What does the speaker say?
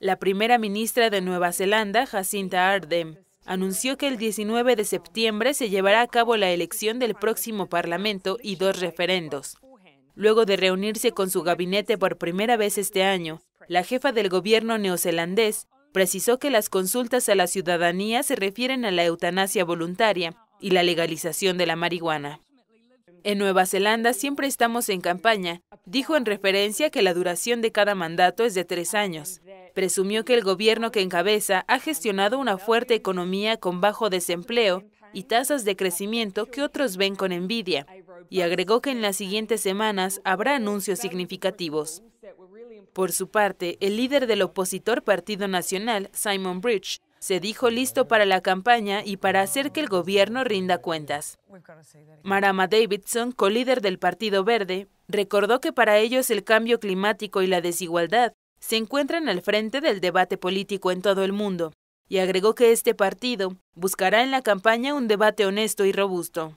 La primera ministra de Nueva Zelanda, Jacinta Ardem, anunció que el 19 de septiembre se llevará a cabo la elección del próximo Parlamento y dos referendos. Luego de reunirse con su gabinete por primera vez este año, la jefa del gobierno neozelandés precisó que las consultas a la ciudadanía se refieren a la eutanasia voluntaria y la legalización de la marihuana. En Nueva Zelanda siempre estamos en campaña Dijo en referencia que la duración de cada mandato es de tres años. Presumió que el gobierno que encabeza ha gestionado una fuerte economía con bajo desempleo y tasas de crecimiento que otros ven con envidia, y agregó que en las siguientes semanas habrá anuncios significativos. Por su parte, el líder del opositor Partido Nacional, Simon Bridge, se dijo listo para la campaña y para hacer que el gobierno rinda cuentas. Marama Davidson, colíder del Partido Verde, recordó que para ellos el cambio climático y la desigualdad se encuentran al frente del debate político en todo el mundo, y agregó que este partido buscará en la campaña un debate honesto y robusto.